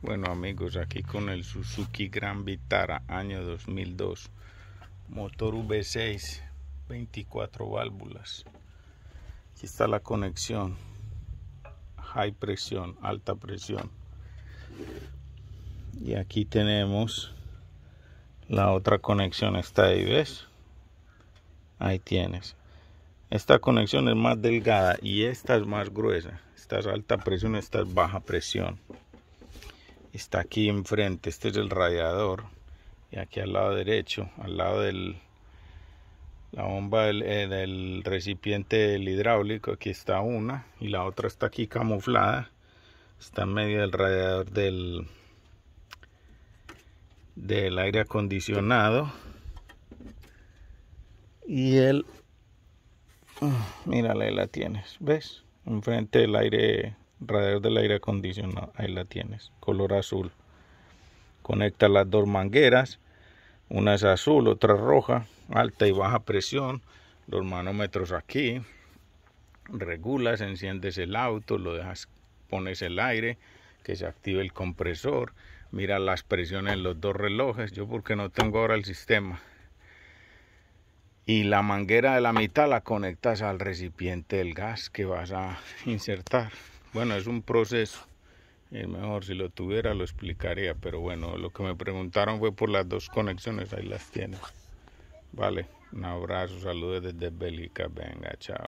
Bueno amigos, aquí con el Suzuki Gran Vitara año 2002, motor V6, 24 válvulas. Aquí está la conexión, high presión, alta presión. Y aquí tenemos la otra conexión, está ahí, ¿ves? Ahí tienes. Esta conexión es más delgada y esta es más gruesa. Esta es alta presión, esta es baja presión está aquí enfrente, este es el radiador y aquí al lado derecho, al lado del la bomba del, eh, recipiente hidráulico, aquí está una y la otra está aquí camuflada, está en medio del radiador del del aire acondicionado y el ah, mírale la tienes, ¿ves? Enfrente del aire radio del aire acondicionado, ahí la tienes, color azul. Conecta las dos mangueras, una es azul, otra roja, alta y baja presión, los manómetros aquí, regulas, enciendes el auto, lo dejas, pones el aire, que se active el compresor, mira las presiones en los dos relojes, yo porque no tengo ahora el sistema. Y la manguera de la mitad la conectas al recipiente del gas que vas a insertar. Bueno, es un proceso. Y eh, mejor si lo tuviera lo explicaría, pero bueno, lo que me preguntaron fue por las dos conexiones, ahí las tienes. Vale, un abrazo, saludos desde Bélgica, venga, chao.